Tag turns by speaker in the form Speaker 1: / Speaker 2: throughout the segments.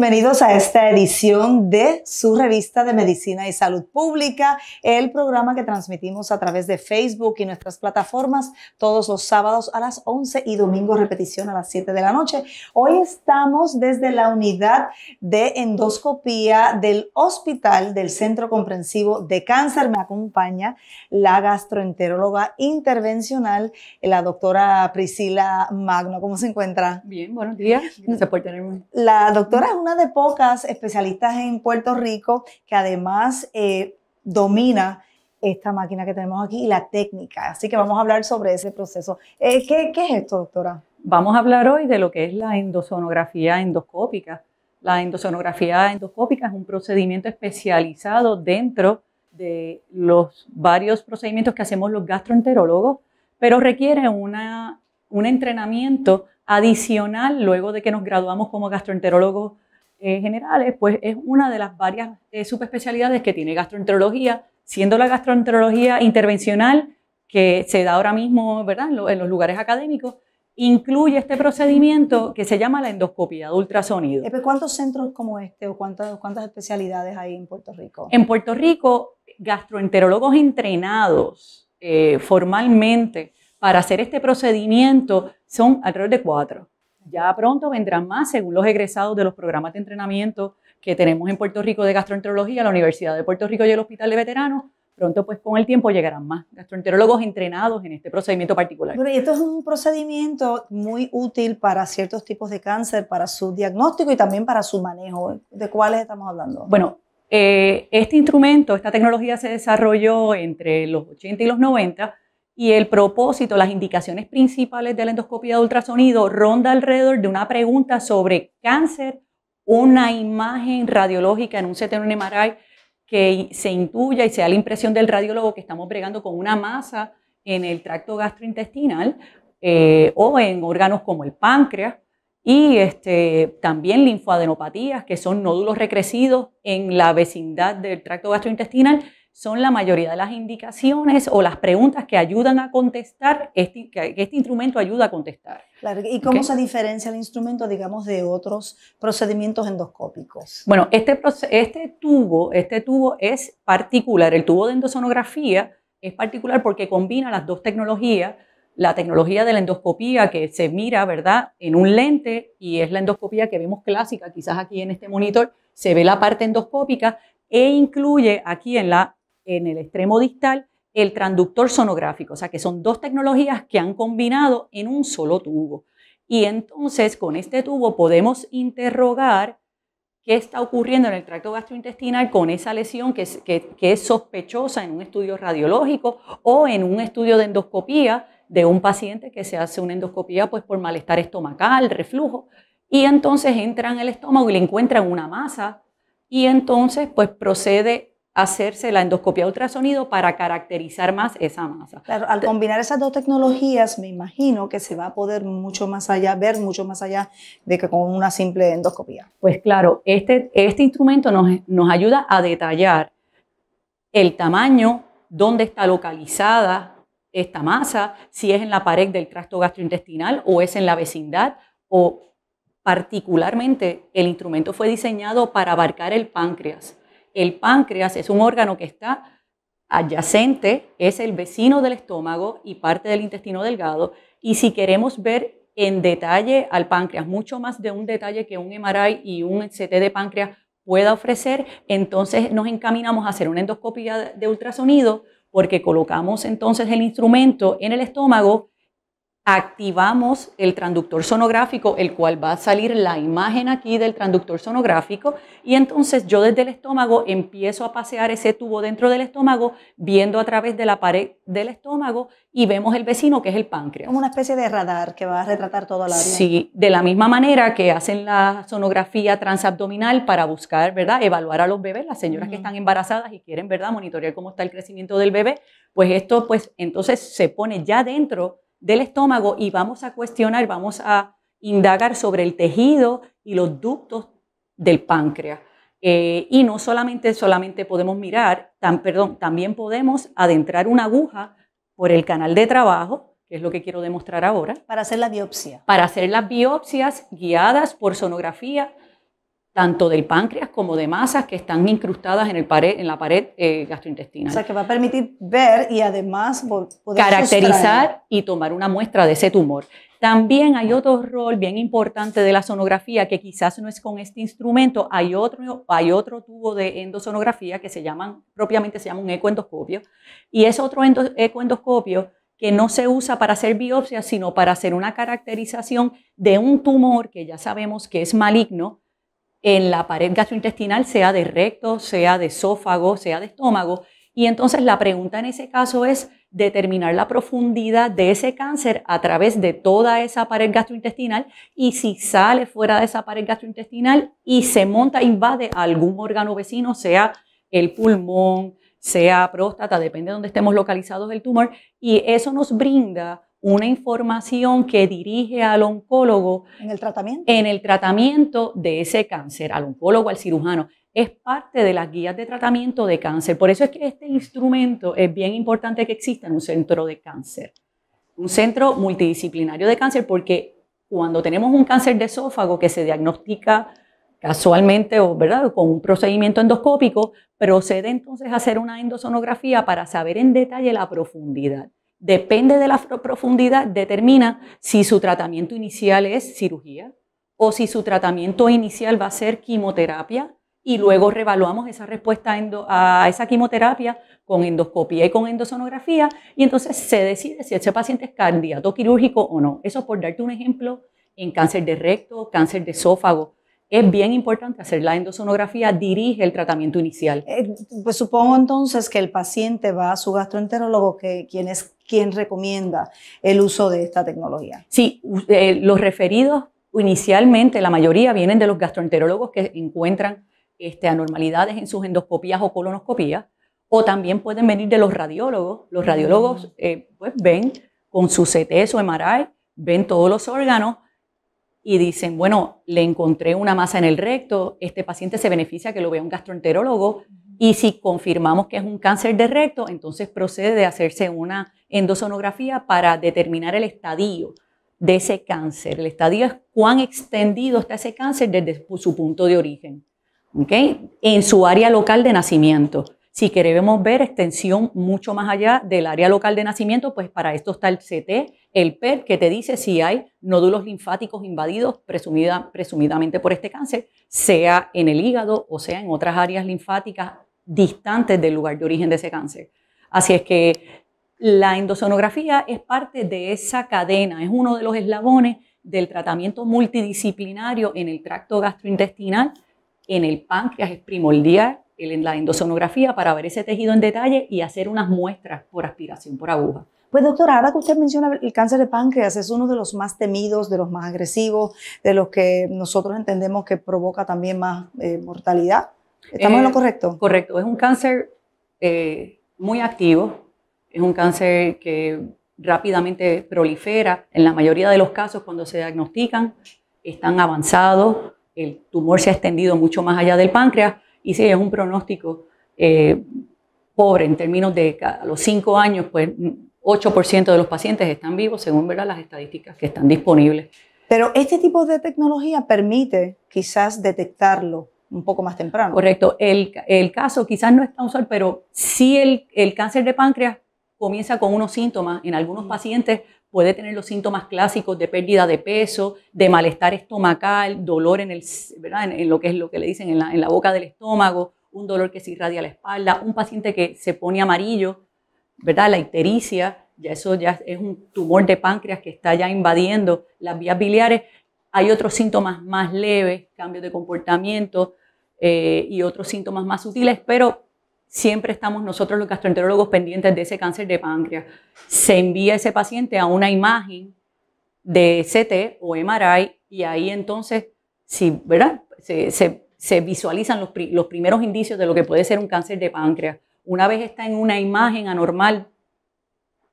Speaker 1: bienvenidos a esta edición de su revista de Medicina y Salud Pública, el programa que transmitimos a través de Facebook y nuestras plataformas todos los sábados a las 11 y domingo repetición a las 7 de la noche. Hoy estamos desde la unidad de endoscopía del Hospital del Centro Comprensivo de Cáncer. Me acompaña la gastroenteróloga intervencional, la doctora Priscila Magno. ¿Cómo se encuentra?
Speaker 2: Bien, buenos días.
Speaker 1: puede La doctora una de pocas especialistas en Puerto Rico que además eh, domina esta máquina que tenemos aquí y la técnica. Así que vamos a hablar sobre ese proceso. Eh, ¿qué, es esto, doctora?
Speaker 2: Vamos a hablar hoy de lo que es la endosonografía endoscópica. La endosonografía endoscópica es un procedimiento especializado dentro de los varios procedimientos que hacemos los gastroenterólogos,
Speaker 1: pero requiere
Speaker 2: un entrenamiento adicional luego de que nos graduamos como gastroenterólogos eh, generales, pues es una de las varias eh, subespecialidades que tiene gastroenterología, siendo la gastroenterología intervencional que se da ahora mismo ¿verdad? En, los lugares académicos, incluye este procedimiento que se llama la endoscopia de ultrasonido.
Speaker 1: ¿Cuántos centros como este o cuántas, cuántas especialidades hay en Puerto Rico? En
Speaker 2: Puerto Rico, gastroenterólogos entrenados eh, formalmente para hacer este procedimiento son alrededor de cuatro. Ya pronto vendrán más, según los egresados de los programas de entrenamiento que tenemos en Puerto Rico de gastroenterología, la Universidad de Puerto Rico y el Hospital de Veteranos. Pronto, pues con el tiempo llegarán más gastroenterólogos entrenados en este procedimiento particular. Bueno,
Speaker 1: esto es un procedimiento muy útil para ciertos tipos de cáncer, para su diagnóstico y también para su manejo. ¿De cuáles estamos hablando? Bueno,
Speaker 2: eh, este instrumento, esta tecnología se desarrolló entre los 80 y los 90 y el propósito, las indicaciones principales de la endoscopia de ultrasonido ronda alrededor de una pregunta sobre cáncer, una imagen radiológica en un CT o un MRI que se intuya y se da la impresión del radiólogo que estamos bregando con una masa en el tracto gastrointestinal eh, o en órganos como el páncreas y este, también linfoadenopatías, que son nódulos recrecidos en la vecindad del tracto gastrointestinal son la mayoría de las indicaciones o las preguntas que ayudan a contestar, este, que este instrumento ayuda a contestar. Claro, ¿y cómo se
Speaker 1: diferencia el instrumento, digamos, de otros procedimientos endoscópicos? Bueno,
Speaker 2: este, este, tubo, este tubo es particular, el tubo de endosonografía es particular porque combina las dos tecnologías, la tecnología de la endoscopía que se mira, ¿verdad?, en un lente y es la endoscopía que vemos clásica, quizás aquí en este monitor se ve la parte endoscópica e incluye aquí en la en el extremo distal el transductor sonográfico, o sea que son dos tecnologías que han combinado en un solo tubo. Y entonces con este tubo podemos interrogar qué está ocurriendo en el tracto gastrointestinal con esa lesión que es, sospechosa en un estudio radiológico o en un estudio de endoscopía de un paciente que se hace una endoscopía pues, por malestar estomacal, reflujo, y entonces entra en el estómago y le encuentran una masa y entonces pues procede hacerse la endoscopia ultrasonido para caracterizar más esa masa.
Speaker 1: al combinar esas dos tecnologías, me imagino que se va a poder mucho más allá, ver mucho más allá de que con una simple endoscopia.
Speaker 2: Pues claro, este, este instrumento nos, nos ayuda a detallar el tamaño, dónde está localizada esta masa, si es en la pared del tracto gastrointestinal o es en la vecindad o particularmente el instrumento fue diseñado para abarcar el páncreas el páncreas es un órgano que está adyacente, es el vecino del estómago y parte del intestino delgado. Y si queremos ver en detalle al páncreas, mucho más de un detalle que un MRI y un CT de páncreas pueda ofrecer, entonces nos encaminamos a hacer una endoscopia de ultrasonido porque colocamos entonces el instrumento en el estómago activamos el transductor sonográfico, el cual va a salir la imagen aquí del transductor sonográfico y entonces yo desde el estómago empiezo a pasear ese tubo dentro del estómago, viendo a través de la pared del estómago y vemos el vecino que es el páncreas. Como
Speaker 1: una especie de radar que va a retratar todo el área. Sí,
Speaker 2: de la misma manera que hacen la sonografía transabdominal para buscar, ¿verdad? Evaluar a los bebés, las señoras que están embarazadas y quieren, ¿verdad? Monitorear cómo está el crecimiento del bebé, pues esto pues entonces se pone ya dentro del estómago y vamos a cuestionar, vamos a indagar sobre el tejido y los ductos del páncreas. Eh, y no solamente, solamente podemos mirar, tan, perdón, también podemos adentrar una aguja por el canal de trabajo, que es lo que quiero demostrar ahora. Para hacer la biopsia. Para hacer las biopsias guiadas por sonografía tanto del páncreas como de masas que están incrustadas en, el pared, en la pared eh, gastrointestinal. O sea, que
Speaker 1: va a permitir ver y además poder caracterizar
Speaker 2: y tomar una muestra de ese tumor. También hay otro rol bien importante de la sonografía que quizás no es con este instrumento, hay otro, hay otro tubo de endosonografía que se llaman, propiamente se llama un ecoendoscopio, y es otro ecoendoscopio que no se usa para hacer biopsia, sino para hacer una caracterización de un tumor que ya sabemos que es maligno, en la pared gastrointestinal, sea de recto, sea de esófago, sea de estómago. Y entonces la pregunta en ese caso es determinar la profundidad de ese cáncer a través de toda esa pared gastrointestinal y si sale fuera de esa pared gastrointestinal y se monta, invade algún órgano vecino, sea el pulmón, sea próstata, depende de donde estemos localizados el tumor, y eso nos brinda una información que dirige al oncólogo. En el tratamiento. En el tratamiento de ese cáncer, al oncólogo, al cirujano. Es parte de las guías de tratamiento de cáncer. Por eso es que este instrumento es bien importante que exista en un centro de cáncer. Un centro multidisciplinario de cáncer, porque cuando tenemos un cáncer de esófago que se diagnostica casualmente o ¿verdad? con un procedimiento endoscópico, procede entonces a hacer una endosonografía para saber en detalle la profundidad depende de la profundidad, determina si su tratamiento inicial es cirugía o si su tratamiento inicial va a ser quimioterapia y luego revaluamos esa respuesta a, esa quimioterapia con endoscopia y con endosonografía y entonces se decide si ese paciente es candidato quirúrgico o no. Eso por darte un ejemplo en cáncer de recto, cáncer de esófago es bien importante hacer la endosonografía, dirige el tratamiento inicial.
Speaker 1: Eh, pues supongo entonces que el paciente va a su gastroenterólogo, que, quien es quien recomienda el uso de esta tecnología.
Speaker 2: Sí, eh, los referidos inicialmente, la mayoría vienen de los gastroenterólogos que encuentran este, anormalidades en sus endoscopías o colonoscopías, o también pueden venir de los radiólogos. Los radiólogos mm. eh, pues ven con su CT, o MRI, ven todos los órganos, y dicen, bueno, le encontré una masa en el recto, este paciente se beneficia que lo vea un gastroenterólogo y si confirmamos que es un cáncer de recto, entonces procede de hacerse una endosonografía para determinar el estadio de ese cáncer. El estadio es cuán extendido está ese cáncer desde su punto de origen, en su área local de nacimiento. Si queremos ver extensión mucho más allá del área local de nacimiento, pues para esto está el CT, el PET, que te dice si hay nódulos linfáticos invadidos presumida, presumidamente por este cáncer, sea en el hígado o sea en otras áreas linfáticas distantes del lugar de origen de ese cáncer. Así es que la endosonografía es parte de esa cadena, es uno de los eslabones del tratamiento multidisciplinario en el tracto gastrointestinal, en el páncreas es primordial, la endosonografía para ver ese tejido en detalle y hacer unas muestras por aspiración por aguja.
Speaker 1: Pues doctora, ahora que usted menciona el cáncer de páncreas, es uno de los más temidos, de los más agresivos, de los que nosotros entendemos que provoca también más eh, mortalidad. ¿Estamos en lo eh, correcto? Correcto, es un cáncer
Speaker 2: eh, muy activo, es un cáncer que rápidamente prolifera. En la mayoría de los casos, cuando se diagnostican, están avanzados, el tumor se ha extendido mucho más allá del páncreas, y si es un pronóstico eh, pobre en términos de a los cinco años, pues 8% de los pacientes están
Speaker 1: vivos, según ¿verdad? las estadísticas que están disponibles. Pero este tipo de tecnología permite quizás detectarlo un poco más temprano. Correcto. El, el
Speaker 2: caso quizás no es tan usual, pero sí el, el cáncer de páncreas comienza con unos síntomas en algunos pacientes puede tener los síntomas clásicos de pérdida de peso, de malestar estomacal, dolor en, el, en, lo que es lo que le dicen en la, boca del estómago, un dolor que se irradia a la espalda, un paciente que se pone amarillo, ¿verdad? la ictericia, ya eso ya es un tumor de páncreas que está ya invadiendo las vías biliares. Hay otros síntomas más leves, cambios de comportamiento eh, y otros síntomas más sutiles, pero siempre estamos nosotros los gastroenterólogos pendientes de ese cáncer de páncreas. Se envía ese paciente a una imagen de CT o MRI y ahí entonces, si ¿verdad? Se, visualizan los, los primeros indicios de lo que puede ser un cáncer de páncreas. Una vez está en una imagen anormal,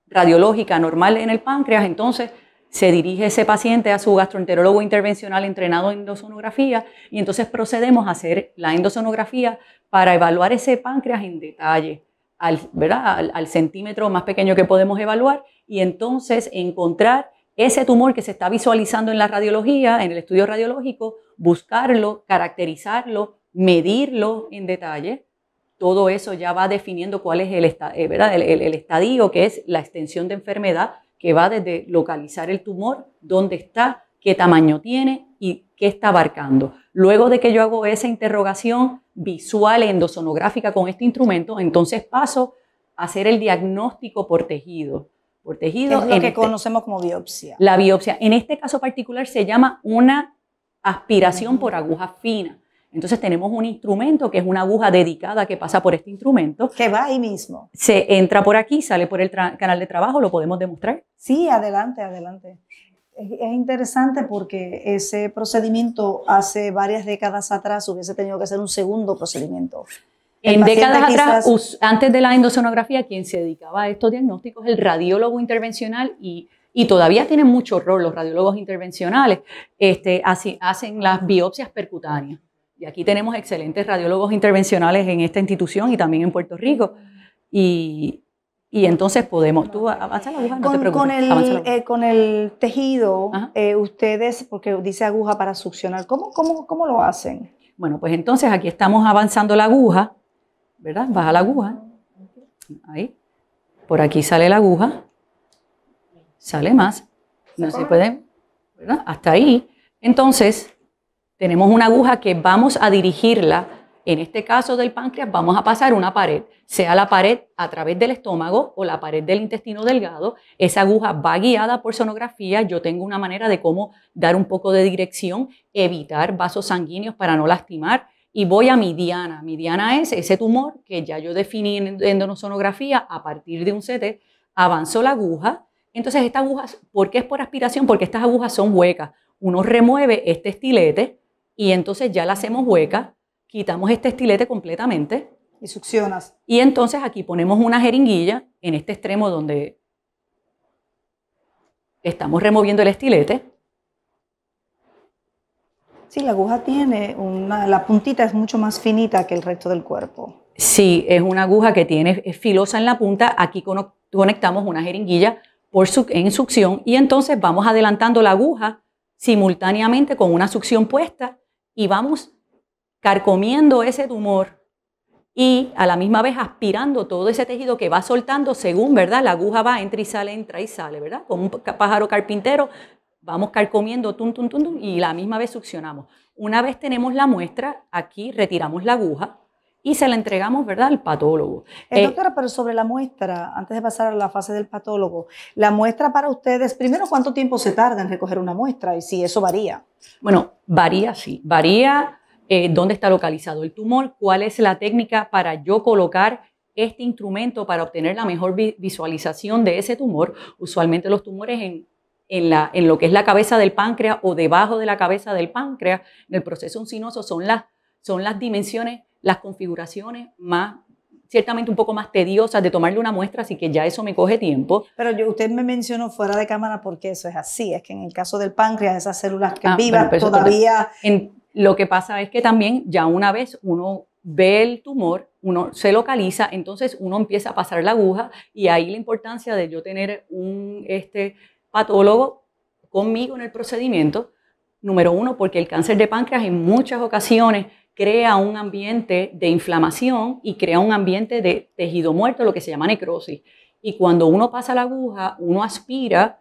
Speaker 2: radiológica anormal en el páncreas, entonces se dirige ese paciente a su gastroenterólogo intervencional entrenado en endosonografía y entonces procedemos a hacer la endosonografía para evaluar ese páncreas en detalle, al, al, al centímetro más pequeño que podemos evaluar y entonces encontrar ese tumor que se está visualizando en la radiología, en el estudio radiológico, buscarlo, caracterizarlo, medirlo en detalle todo eso ya va definiendo cuál es el, eh, ¿verdad? El, el, el, estadio, que es la extensión de enfermedad que va desde localizar el tumor, dónde está, qué tamaño tiene y qué está abarcando. Luego de que yo hago esa interrogación visual endosonográfica con este instrumento, entonces paso a hacer el diagnóstico por tejido. Por tejido. Es lo que este conocemos
Speaker 1: como biopsia. La
Speaker 2: biopsia. En este caso particular se llama una aspiración por aguja fina. Entonces tenemos un instrumento que es una aguja dedicada que pasa por este instrumento.
Speaker 1: Que va ahí mismo.
Speaker 2: Se entra por aquí, sale por el canal de trabajo, lo podemos demostrar.
Speaker 1: Sí, adelante, adelante. Es, interesante porque ese procedimiento hace varias décadas atrás hubiese tenido que ser un segundo procedimiento. en décadas atrás,
Speaker 2: antes de la endosonografía, quien se dedicaba a estos diagnósticos es el radiólogo intervencional y todavía tienen mucho rol los radiólogos intervencionales, este, hacen las biopsias percutáneas. Y aquí tenemos excelentes radiólogos intervencionales en esta institución y también en Puerto Rico. Y, y entonces podemos, tú avanza la aguja, no con, te Con el, eh,
Speaker 1: con el tejido, eh, ustedes, porque dice aguja para succionar, ¿cómo, cómo, ¿cómo lo hacen?
Speaker 2: Bueno, pues entonces aquí estamos avanzando la aguja, ¿verdad? Baja la aguja, ahí, por aquí sale la aguja, sale más, no se puede, ¿verdad? Hasta ahí. Entonces, tenemos una aguja que vamos a dirigirla, en este caso del páncreas, vamos a pasar una pared, sea la pared a través del estómago o la pared del intestino delgado. Esa aguja va guiada por sonografía. Yo tengo una manera de cómo dar un poco de dirección, evitar vasos sanguíneos para no lastimar y voy a mi diana. Mi diana es ese tumor que ya yo definí en sonografía a partir de un CT, avanzó la aguja. Entonces, esta aguja, ¿por qué es por aspiración? Porque estas agujas son huecas. Uno remueve este estilete, y entonces ya la hacemos hueca, quitamos este estilete completamente. Y succionas. Y entonces aquí ponemos una jeringuilla en este extremo donde estamos removiendo el estilete.
Speaker 1: Sí, la aguja tiene una, la puntita es mucho más finita que el resto del cuerpo.
Speaker 2: Sí, es una aguja que tiene filosa en la punta. Aquí conectamos una jeringuilla por su, en succión y entonces vamos adelantando la aguja simultáneamente con una succión puesta y vamos carcomiendo ese tumor y a la misma vez aspirando todo ese tejido que va soltando según, ¿verdad? La aguja va, entra y sale, entra y sale, ¿verdad? Como un pájaro carpintero, vamos carcomiendo, tum, tum, tum, y la misma vez succionamos. Una vez tenemos la muestra, aquí
Speaker 1: retiramos la aguja, y se la entregamos, ¿verdad?, al
Speaker 2: patólogo.
Speaker 1: Eh, eh, doctora, pero sobre la muestra, antes de pasar a la fase del patólogo, la muestra para ustedes, primero, ¿cuánto tiempo se tarda en recoger una muestra y si eso varía? Bueno,
Speaker 2: varía, sí, varía eh, dónde está localizado el tumor, cuál es la técnica para yo colocar este instrumento para obtener la mejor visualización de ese tumor. Usualmente los tumores en en, la, en, lo que es la cabeza del páncreas o debajo de la cabeza del páncreas, en el proceso uncinoso, son las, son las dimensiones las configuraciones más ciertamente un poco más tediosas de tomarle una muestra, así que ya eso me coge tiempo.
Speaker 1: Pero yo, usted me mencionó fuera de cámara porque eso es así, es que en el caso del páncreas, esas células que ah, viva todavía...
Speaker 2: lo que pasa es que también ya una vez uno ve el tumor, uno se localiza, entonces uno empieza a pasar la aguja y ahí la importancia de yo tener un este, patólogo conmigo en el procedimiento, número uno, porque el cáncer de páncreas en muchas ocasiones crea un ambiente de inflamación y crea un ambiente de tejido muerto, lo que se llama necrosis. Y cuando uno pasa la aguja, uno aspira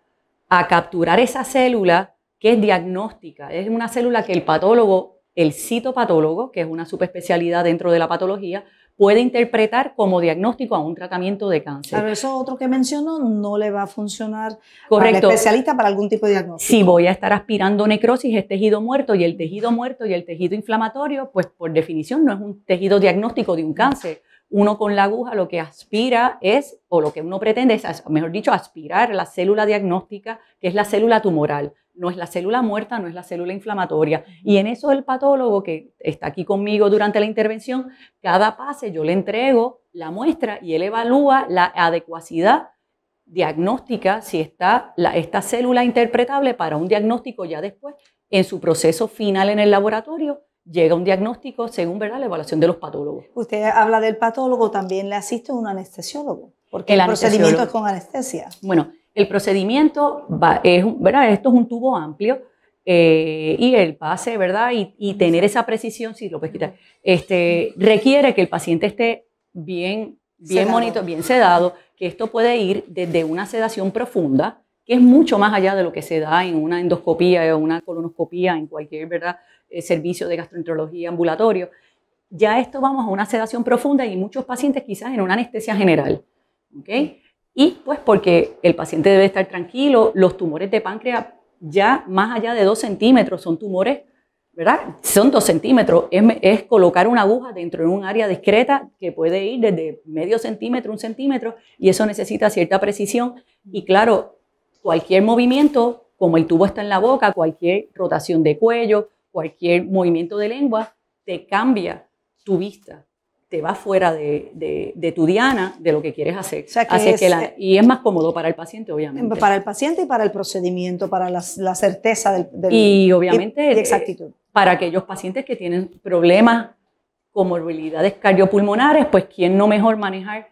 Speaker 2: a capturar esa célula que es diagnóstica. Es una célula que el patólogo, el citopatólogo, que es una subespecialidad dentro de la patología, puede interpretar como diagnóstico a un tratamiento de cáncer. Pero
Speaker 1: eso otro que mencionó no le va a funcionar Correcto. Para especialista para algún tipo de diagnóstico.
Speaker 2: Si voy a estar aspirando necrosis, es tejido muerto y el mm. tejido muerto y el tejido inflamatorio, pues por definición no es un tejido diagnóstico de un mm. cáncer. Uno con la aguja lo que aspira es, o lo que uno pretende es, mejor dicho, aspirar la célula diagnóstica, que es la célula tumoral no es la célula muerta, no es la célula inflamatoria. Y en eso el patólogo que está aquí conmigo durante la intervención, cada pase yo le entrego la muestra y él evalúa la adecuacidad diagnóstica, si está esta célula interpretable para un diagnóstico ya después, en su proceso final en el laboratorio, llega un diagnóstico según ¿verdad? la evaluación de los patólogos.
Speaker 1: Usted habla del patólogo, también le asiste un anestesiólogo, porque el, el procedimiento es con anestesia. Bueno, el procedimiento,
Speaker 2: es, ¿verdad? Esto es un tubo amplio eh, y el pase, ¿verdad? Y, tener esa precisión, si lo puedes quitar, este, requiere que el paciente esté bien, bien monito, bien sedado, que esto puede ir desde una sedación profunda, que es mucho más allá de lo que se da en una endoscopía o una colonoscopía, en cualquier ¿verdad? Eh, servicio de gastroenterología ambulatorio. Ya esto vamos a una sedación profunda y muchos pacientes quizás en una anestesia general. ¿okay? Y pues porque el paciente debe estar tranquilo, los tumores de páncreas ya más allá de dos centímetros son tumores, ¿verdad? Son dos centímetros, es, es, colocar una aguja dentro de un área discreta que puede ir desde medio centímetro, un centímetro, y eso necesita cierta precisión. Y claro, cualquier movimiento, como el tubo está en la boca, cualquier rotación de cuello, cualquier movimiento de lengua, te cambia tu vista te va fuera de, tu diana de lo que quieres hacer. O eh, y es más cómodo para el paciente, obviamente. Para
Speaker 1: el paciente y para el procedimiento, para la, la certeza del, Y obviamente eh, exactitud.
Speaker 2: para aquellos pacientes que tienen problemas, comorbilidades cardiopulmonares, pues quién no mejor manejar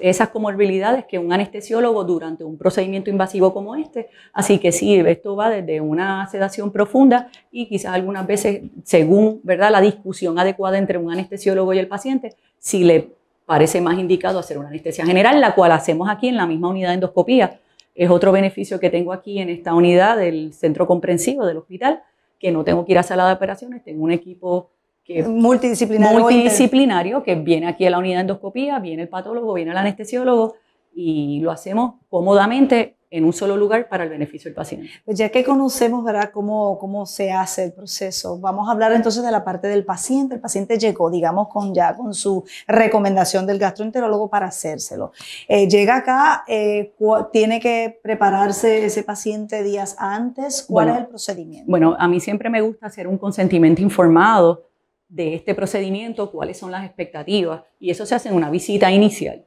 Speaker 2: esas comorbilidades que un anestesiólogo durante un procedimiento invasivo como este. Así que sí, esto va desde una sedación profunda y quizás algunas veces, según ¿verdad? la discusión adecuada entre un anestesiólogo y el paciente, si le parece más indicado hacer una anestesia general, la cual hacemos aquí en la misma unidad de endoscopía. Es otro beneficio que tengo aquí en esta unidad del centro comprensivo del hospital, que no tengo que ir a sala de operaciones, tengo un equipo
Speaker 1: e multidisciplinario,
Speaker 2: que viene aquí a la unidad de endoscopía, viene el patólogo, viene el anestesiólogo y lo hacemos cómodamente en un solo lugar para el beneficio del paciente.
Speaker 1: Pues ya que conocemos ¿verdad? Cómo, cómo se hace el proceso, vamos a hablar entonces de la parte del paciente. El paciente llegó, digamos, con ya con su recomendación del gastroenterólogo para hacérselo. Eh, llega acá, eh, tiene que prepararse ese paciente días antes. ¿Cuál es el procedimiento?
Speaker 2: Bueno, a mí siempre me gusta hacer un consentimiento informado de este procedimiento, cuáles son las expectativas, y eso se hace en una visita inicial,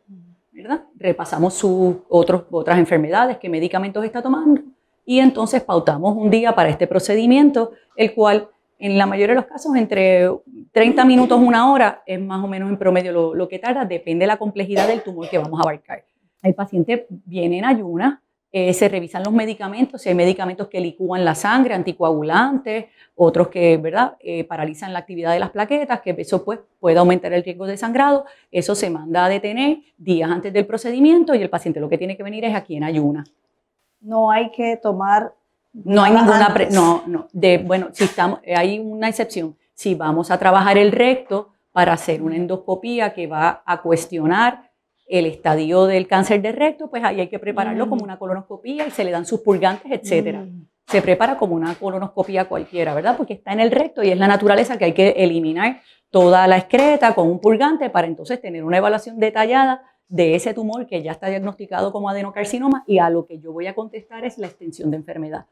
Speaker 2: ¿verdad? Repasamos sus otras enfermedades, qué medicamentos está tomando, y entonces pautamos un día para este procedimiento, el cual en la mayoría de los casos entre 30 minutos, una hora, es más o menos en promedio lo, que tarda, depende de la complejidad del tumor que vamos a abarcar. El paciente viene en ayunas, eh, se revisan los medicamentos, si hay medicamentos que licúan la sangre, anticoagulantes, otros que ¿verdad? Eh, paralizan la actividad de las plaquetas, que eso pues, puede aumentar el riesgo de sangrado, eso se manda a detener días antes del procedimiento y el paciente lo que tiene que venir es aquí en ayuna.
Speaker 1: No hay que tomar... No hay ninguna... no,
Speaker 2: De, bueno, si estamos, eh, hay una excepción. Si vamos a trabajar el recto para hacer una endoscopía que va a cuestionar el estadio del cáncer de recto, pues ahí hay que prepararlo como mm. una colonoscopia y se le dan sus purgantes, etc. Mm. Se prepara como una colonoscopia cualquiera, ¿verdad? Porque está en el recto y es la naturaleza que hay que eliminar toda la excreta con un purgante para entonces tener una evaluación detallada de ese tumor que ya está diagnosticado como adenocarcinoma y a lo que yo voy a contestar es la extensión de enfermedad.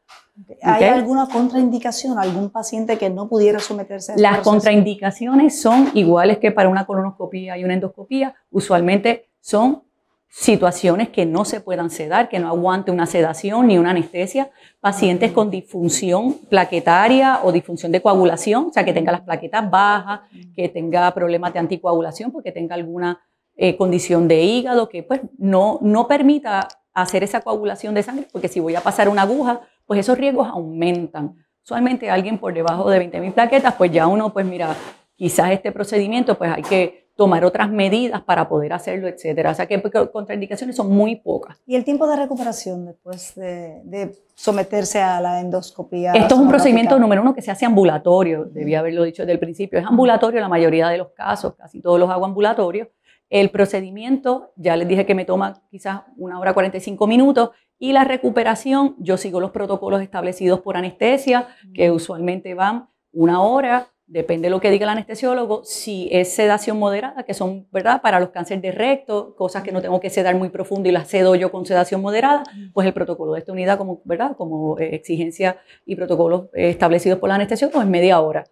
Speaker 2: ¿Hay alguna
Speaker 1: contraindicación, algún paciente que no pudiera someterse a Las
Speaker 2: contraindicaciones son iguales que para una colonoscopia y una endoscopía. Usualmente son situaciones que no se puedan sedar, que no aguante una sedación ni una anestesia, pacientes con disfunción plaquetaria o disfunción de coagulación, o sea, que tenga las plaquetas bajas, que tenga problemas de anticoagulación, porque tenga alguna eh, condición de hígado, que pues no, no permita hacer esa coagulación de sangre, porque si voy a pasar una aguja, pues esos riesgos aumentan. Usualmente alguien por debajo de 20.000 plaquetas, pues ya uno, pues mira, quizás este procedimiento, pues hay que tomar otras medidas para poder hacerlo, etcétera. O sea que contraindicaciones son muy pocas.
Speaker 1: ¿Y el tiempo de recuperación después de, someterse a la endoscopía? Esto es un procedimiento
Speaker 2: número uno que se hace ambulatorio, debía haberlo dicho desde el principio. Es ambulatorio la mayoría de los casos, casi todos los hago ambulatorios. El procedimiento, ya les dije que me toma quizás una hora 45 minutos y la recuperación, yo sigo los protocolos establecidos por anestesia, que usualmente van una hora, Depende de lo que diga el anestesiólogo, si es sedación moderada, que son, ¿verdad?, para los cánceres de recto, cosas que no tengo que sedar muy profundo y las cedo yo con sedación moderada, pues el protocolo de esta unidad, como, ¿verdad?, como eh, exigencia y protocolos eh, establecidos por la anestesiólogo es media hora.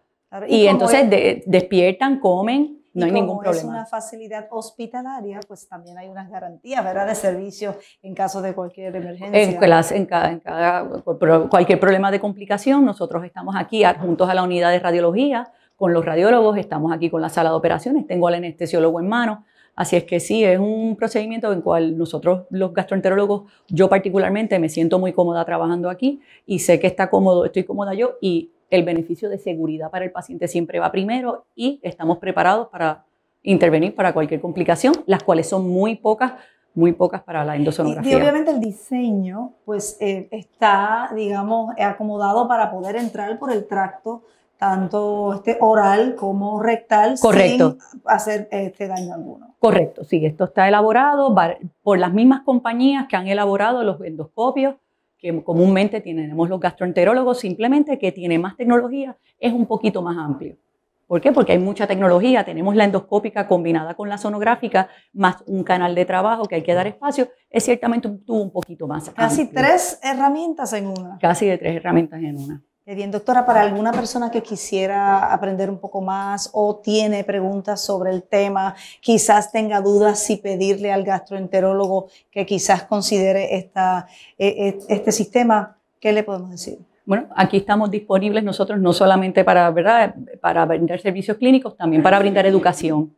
Speaker 2: y, entonces despiertan, comen, no hay ningún problema. Es una
Speaker 1: facilidad hospitalaria, pues también hay unas garantías, ¿verdad?, de servicio en caso de cualquier emergencia. En,
Speaker 2: en, cada, en cada, cualquier problema de complicación, nosotros estamos aquí juntos a la unidad de radiología, con los radiólogos, estamos aquí con la sala de operaciones, tengo al anestesiólogo en mano, Así es que sí, es un procedimiento en cual nosotros los gastroenterólogos, yo particularmente me siento muy cómoda trabajando aquí y sé que está cómodo, estoy cómoda yo y el beneficio de seguridad para el paciente siempre va primero y estamos preparados para intervenir para cualquier complicación, las cuales son muy pocas, muy pocas para la endosonografía. Y, obviamente
Speaker 1: el diseño pues eh, está, digamos, acomodado para poder entrar por el tracto tanto este oral como rectal sin hacer este daño alguno.
Speaker 2: Correcto, sí, esto está elaborado por las mismas compañías que han elaborado los endoscopios que comúnmente tenemos los gastroenterólogos, simplemente que tiene más tecnología, es un poquito más amplio. ¿Por qué? Porque hay mucha tecnología, tenemos la endoscópica combinada con la sonográfica, más un canal de trabajo que hay que dar espacio, es ciertamente un tubo un poquito más.
Speaker 1: Casi tres herramientas en una.
Speaker 2: Casi de tres herramientas en una
Speaker 1: bien, doctora, para alguna persona que quisiera aprender un poco más o tiene preguntas sobre el tema, quizás tenga dudas si pedirle al gastroenterólogo que quizás considere esta, e, e, este sistema, ¿qué le podemos decir?
Speaker 2: Bueno, aquí estamos disponibles nosotros no solamente para, ¿verdad? para brindar servicios clínicos, también para brindar educación.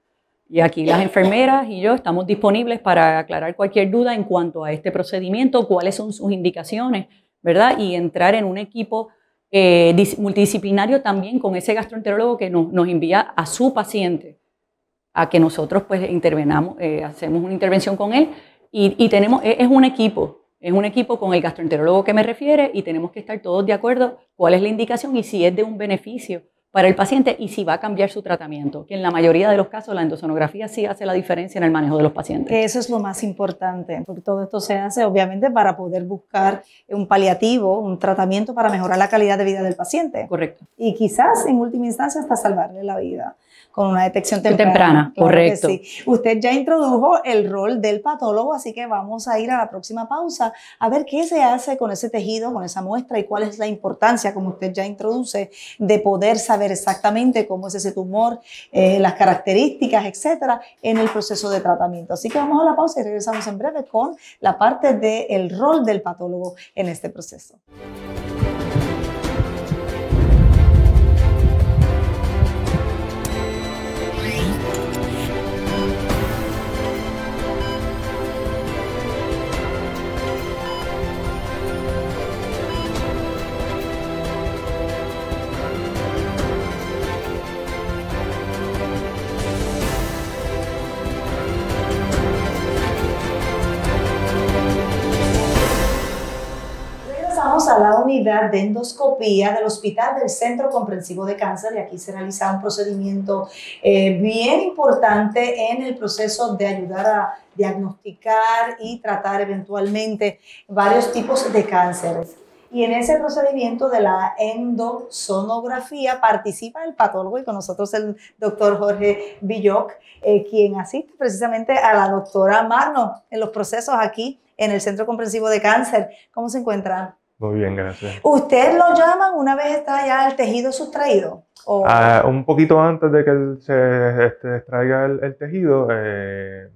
Speaker 2: Y aquí las enfermeras y yo estamos disponibles para aclarar cualquier duda en cuanto a este procedimiento, cuáles son sus indicaciones, ¿verdad? Y entrar en un equipo eh, multidisciplinario también con ese gastroenterólogo que nos, envía a su paciente a que nosotros pues intervenamos, eh, hacemos una intervención con él y, y, tenemos, e, es un equipo, es un equipo con el gastroenterólogo que me refiere y tenemos que estar todos de acuerdo cuál es la indicación y si es de un beneficio para el paciente y si va a cambiar su tratamiento, que en la mayoría de los casos la endosonografía sí hace la diferencia en el manejo de los pacientes.
Speaker 1: eso es lo más importante, porque todo esto se hace obviamente para poder buscar un paliativo, un tratamiento para mejorar la calidad de vida del paciente. Correcto. Y quizás en última instancia hasta salvarle la vida con una detección temprana. temprana correcto. Sí. Usted ya introdujo el rol del patólogo, así que vamos a ir a la próxima pausa a ver qué se hace con ese tejido, con esa muestra y cuál es la importancia, como usted ya introduce, de poder saber exactamente cómo es ese tumor, eh, las características, etcétera, en el proceso de tratamiento. Así que vamos a la pausa y regresamos en breve con la parte del rol del patólogo en este proceso. unidad de endoscopía del Hospital del Centro Comprensivo de Cáncer y aquí se realiza un procedimiento eh, bien importante en el proceso de ayudar a diagnosticar y tratar eventualmente varios tipos de cánceres. Y en ese procedimiento de la endosonografía participa el patólogo y con nosotros el doctor Jorge Villoc, eh, quien asiste precisamente a la doctora Marno en los procesos aquí en el Centro Comprensivo de Cáncer. ¿Cómo se encuentra?
Speaker 3: Muy bien, gracias.
Speaker 1: ¿Usted lo llaman una vez está ya el tejido sustraído? O...
Speaker 3: Ah, un poquito antes de que se este, extraiga el, tejido, eh,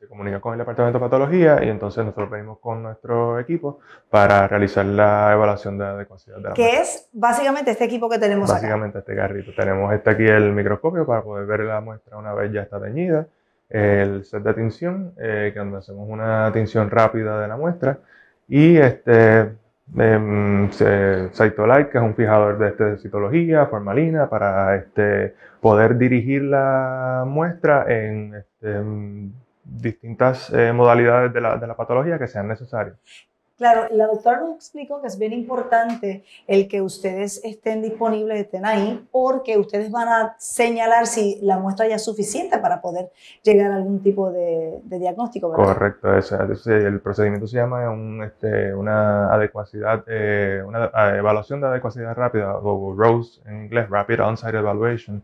Speaker 3: se comunica con el departamento de patología y entonces nosotros venimos con nuestro equipo para realizar la evaluación de adecuación de la Que
Speaker 1: es básicamente este equipo que tenemos
Speaker 3: Básicamente este carrito. Tenemos este aquí el microscopio para poder ver la muestra una vez ya está teñida. El set de tinción, eh, que donde hacemos una tinción rápida de la muestra. Y este Cytolite, em, que es un fijador de, este, citología, formalina, para este, poder dirigir la muestra en, este, distintas eh, modalidades de la patología que sean necesarias.
Speaker 1: Claro, la doctora nos explicó que es bien importante el que ustedes estén disponibles, estén ahí, porque ustedes van a señalar si la muestra ya es suficiente para poder llegar a algún tipo de, diagnóstico. Correcto,
Speaker 3: el procedimiento se llama este, una adecuacidad, eh, una eh, evaluación de adecuacidad rápida, o ROSE en inglés, Rapid On-Site Evaluation.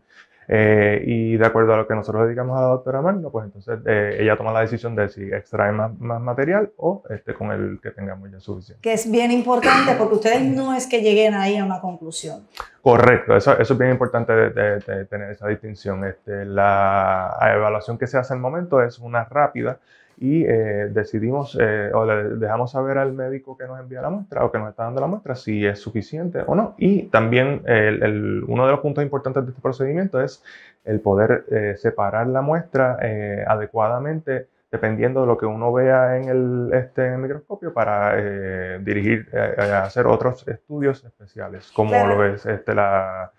Speaker 3: Eh, y de acuerdo a lo que nosotros dedicamos a la doctora Magno, pues entonces eh, ella toma la decisión de si extrae más, material o este, con el que tengamos ya suficiente.
Speaker 1: Que es bien importante porque ustedes no es que lleguen ahí a una conclusión.
Speaker 3: Correcto, eso, es bien importante de, tener esa distinción. Este, la evaluación que se hace el momento es una rápida y eh, decidimos eh, o le dejamos saber al médico que nos envía la muestra o que nos está dando la muestra si es suficiente o no. Y también el, uno de los puntos importantes de este procedimiento es el poder eh, separar la muestra adecuadamente dependiendo de lo que uno vea en el, este, microscopio para dirigir a hacer otros estudios especiales como lo es este, la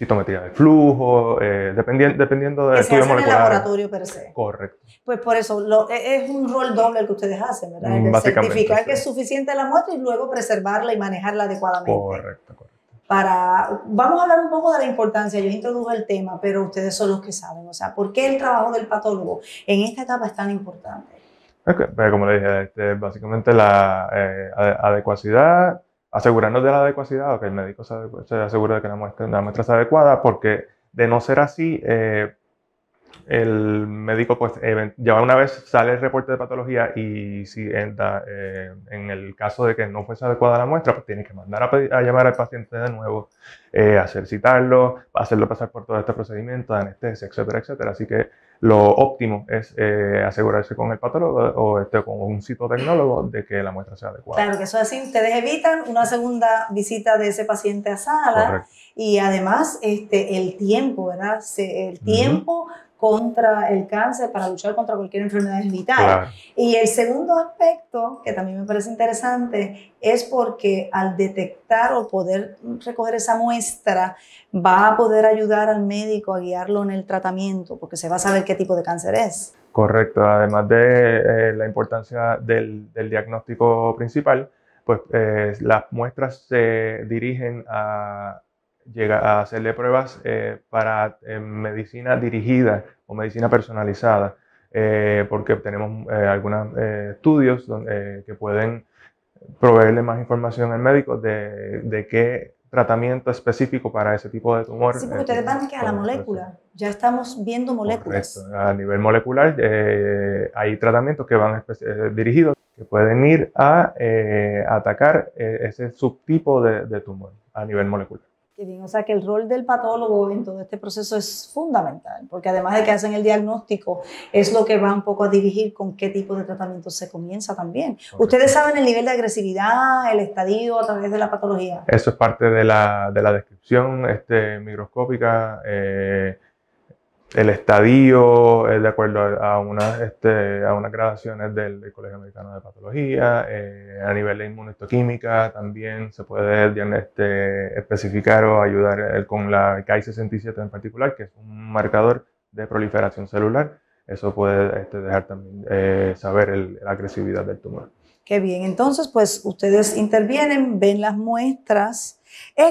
Speaker 3: citometría de flujo, eh, dependiendo, dependiendo del estudio molecular. en el laboratorio per se. Correcto.
Speaker 1: Pues por eso e, es un rol doble el que ustedes hacen, ¿verdad? Mm, el certificar que es suficiente la muestra y luego preservarla y manejarla adecuadamente.
Speaker 3: Correcto, correcto.
Speaker 1: Para, vamos a hablar un poco de la importancia, yo introdujo el tema, pero ustedes son los que saben, o sea, ¿por qué el trabajo del patólogo en esta etapa es tan importante?
Speaker 3: Pues, como le dije, este, básicamente la eh, adecuacidad, asegurarnos de la adecuacidad o que el médico pues, se, asegure de que la muestra, la sea adecuada, porque de no ser así, eh, el médico pues ya una vez sale el reporte de patología y si entra eh, en, el caso de que no fuese adecuada la muestra, pues tiene que mandar a, llamar al paciente de nuevo, hacer eh, citarlo, hacerlo pasar por todo este procedimiento de anestesia, etcétera, etcétera. Así que lo óptimo es eh, asegurarse con el patólogo o este, con un citotecnólogo de que la muestra sea
Speaker 1: adecuada. Claro, que eso es así. Ustedes evitan una segunda visita de ese paciente a sala y además este, el tiempo, ¿verdad? el tiempo contra el cáncer, para luchar contra cualquier enfermedad es vital. Y el segundo aspecto, que también me parece interesante, es porque al detectar o poder recoger esa muestra, va a poder ayudar al médico a guiarlo en el tratamiento, porque se va a saber qué tipo de cáncer es.
Speaker 3: Correcto, además de eh, la importancia del, diagnóstico principal, pues eh, las muestras se dirigen a llega a hacerle pruebas eh, para eh, medicina dirigida o medicina personalizada, eh, porque tenemos algunos estudios que pueden proveerle más información al médico de, qué tratamiento específico para ese tipo de tumor. Sí, porque ustedes van que a la
Speaker 1: molécula, ya estamos viendo moléculas.
Speaker 3: A nivel molecular hay tratamientos que van dirigidos, que pueden ir a atacar ese subtipo de tumor a nivel molecular
Speaker 1: o sea que el rol del patólogo en todo este proceso es fundamental, porque además de que hacen el diagnóstico, es lo que va un poco a dirigir con qué tipo de tratamiento se comienza también. Ustedes saben el nivel de agresividad, el estadio a través de la patología.
Speaker 3: Eso es parte de la, descripción este, microscópica. Eh, el estadio es eh, de acuerdo a, una este, unas del, Colegio Americano de Patología, eh, a nivel de inmunohistoquímica también se puede este, especificar o ayudar eh, con la KI67 en particular, que es un marcador de proliferación celular. Eso puede este, dejar también saber la agresividad del tumor.
Speaker 1: Qué bien, entonces pues ustedes intervienen, ven las muestras.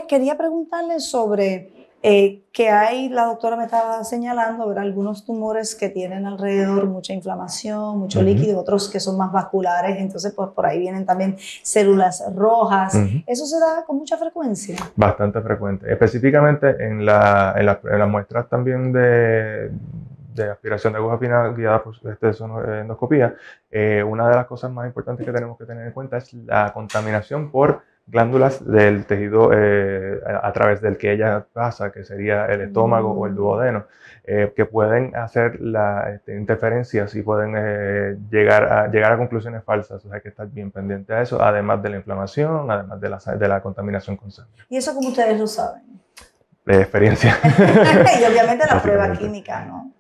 Speaker 1: quería preguntarle sobre eh, que hay, la doctora me estaba señalando, ver algunos tumores que tienen alrededor mucha inflamación, mucho líquido, otros que son más vasculares, entonces pues por ahí vienen también células rojas. ¿Eso se da con mucha frecuencia?
Speaker 3: Bastante frecuente. Específicamente en, las muestras también de, aspiración de aguja fina guiada por este, endoscopía, eh, una de las cosas más importantes que tenemos que tener en cuenta es la contaminación por glándulas del tejido eh, a través del que ella pasa, que sería el estómago o el mm. duodeno, eh, que pueden hacer la este, interferencias y pueden eh, llegar, a, llegar a conclusiones falsas. O sea, hay que estar bien pendiente a eso, además de la inflamación, además de la, contaminación con sangre.
Speaker 1: ¿Y eso como ustedes lo saben?
Speaker 3: De experiencia.
Speaker 1: y obviamente la prueba química, ¿no?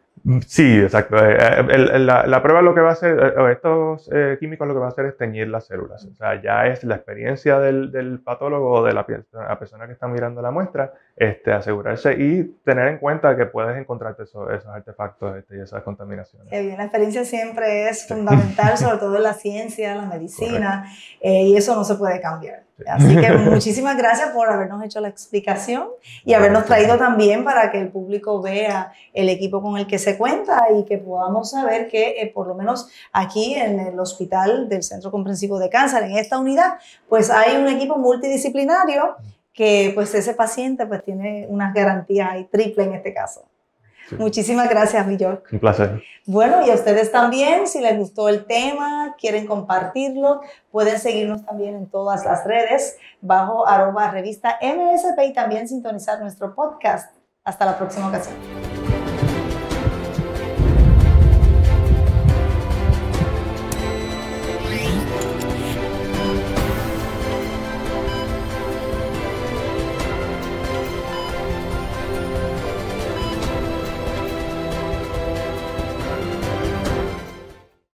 Speaker 3: Sí, exacto. Eh, eh, la, prueba lo que va a hacer, eh, estos químicos lo que va a hacer es teñir las células. O sea, ya es la experiencia del, patólogo o de la persona que está mirando la muestra este, asegurarse y tener en cuenta que puedes encontrarte esos, artefactos este, y esas contaminaciones.
Speaker 1: la experiencia siempre es fundamental, sobre todo en la ciencia, la medicina, eh, y eso no se puede cambiar. Así que muchísimas gracias por habernos hecho la explicación y habernos traído también para que el público vea el equipo con el que se cuenta y que podamos saber que eh, por lo menos aquí en el hospital del Centro Comprensivo de Cáncer, en esta unidad, pues hay un equipo multidisciplinario que pues ese paciente pues tiene unas garantías triple en este caso. Muchísimas gracias, Bill York. Un placer. Bueno, y a ustedes también, si les gustó el tema, quieren compartirlo, pueden seguirnos también en todas las redes bajo arroba revista MSP y también sintonizar nuestro podcast. Hasta la próxima ocasión.